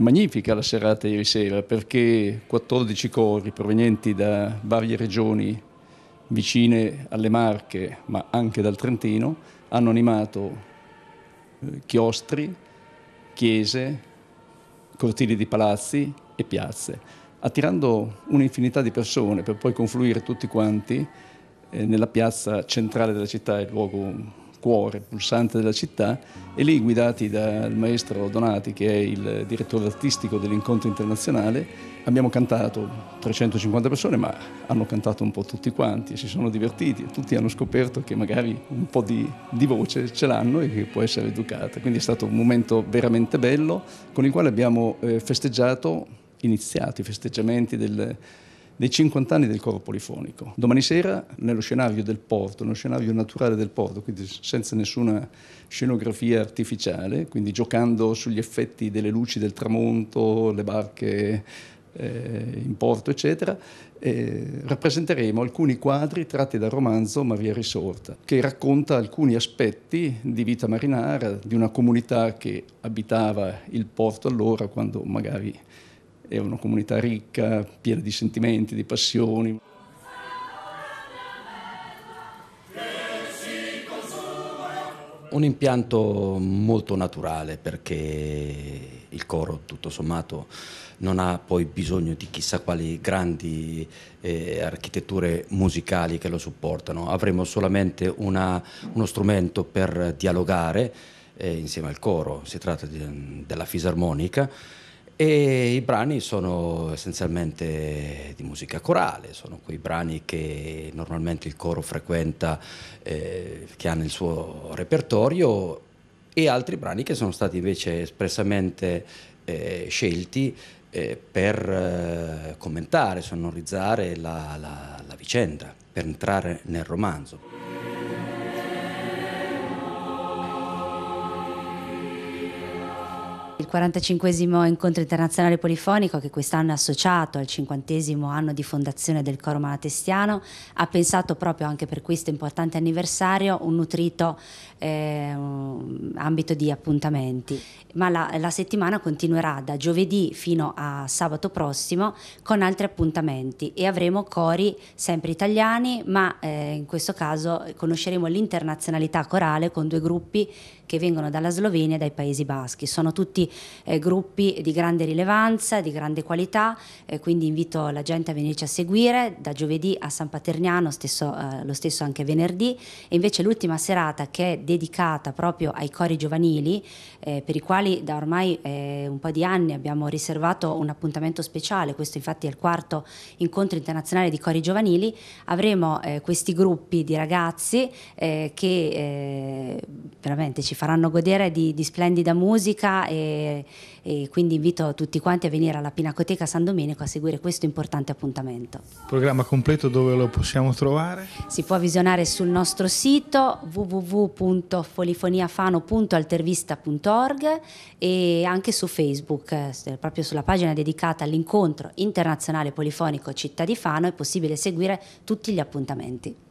magnifica la serata ieri sera perché 14 cori provenienti da varie regioni vicine alle Marche ma anche dal Trentino hanno animato eh, chiostri, chiese, cortili di palazzi e piazze, attirando un'infinità di persone per poi confluire tutti quanti eh, nella piazza centrale della città, il luogo cuore pulsante della città e lì guidati dal maestro Donati che è il direttore artistico dell'incontro internazionale abbiamo cantato 350 persone ma hanno cantato un po' tutti quanti, si sono divertiti e tutti hanno scoperto che magari un po' di, di voce ce l'hanno e che può essere educata, quindi è stato un momento veramente bello con il quale abbiamo eh, festeggiato, iniziato i festeggiamenti del dei 50 anni del coro polifonico. Domani sera, nello scenario del porto, nello scenario naturale del porto, quindi senza nessuna scenografia artificiale, quindi giocando sugli effetti delle luci del tramonto, le barche eh, in porto, eccetera, eh, rappresenteremo alcuni quadri tratti dal romanzo Maria Risorta, che racconta alcuni aspetti di vita marinara, di una comunità che abitava il porto allora, quando magari è una comunità ricca, piena di sentimenti, di passioni. Un impianto molto naturale perché il coro tutto sommato non ha poi bisogno di chissà quali grandi eh, architetture musicali che lo supportano, avremo solamente una, uno strumento per dialogare eh, insieme al coro, si tratta di, della fisarmonica e i brani sono essenzialmente di musica corale, sono quei brani che normalmente il coro frequenta, eh, che ha nel suo repertorio, e altri brani che sono stati invece espressamente eh, scelti eh, per eh, commentare, sonorizzare la, la, la vicenda, per entrare nel romanzo. Il 45 incontro internazionale polifonico che quest'anno è associato al 50 anno di fondazione del coro malatestiano ha pensato proprio anche per questo importante anniversario un nutrito eh, ambito di appuntamenti. Ma la, la settimana continuerà da giovedì fino a sabato prossimo con altri appuntamenti e avremo cori sempre italiani ma eh, in questo caso conosceremo l'internazionalità corale con due gruppi che vengono dalla Slovenia e dai Paesi Baschi. Sono tutti eh, gruppi di grande rilevanza, di grande qualità, eh, quindi invito la gente a venirci a seguire da giovedì a San Paterniano, stesso, eh, lo stesso anche venerdì e invece l'ultima serata che è dedicata proprio ai cori giovanili eh, per i quali da ormai eh, un po' di anni abbiamo riservato un appuntamento speciale, questo infatti è il quarto incontro internazionale di cori giovanili, avremo eh, questi gruppi di ragazzi che veramente ci faranno godere di, di splendida musica e e, quindi invito tutti quanti a venire alla Pinacoteca San Domenico a seguire questo importante appuntamento. Programma completo dove lo possiamo trovare? Si può visionare sul nostro sito www.polifoniafano.altervista.org e anche su Facebook, eh, proprio sulla pagina dedicata all'incontro internazionale polifonico Città di Fano è possibile seguire tutti gli appuntamenti.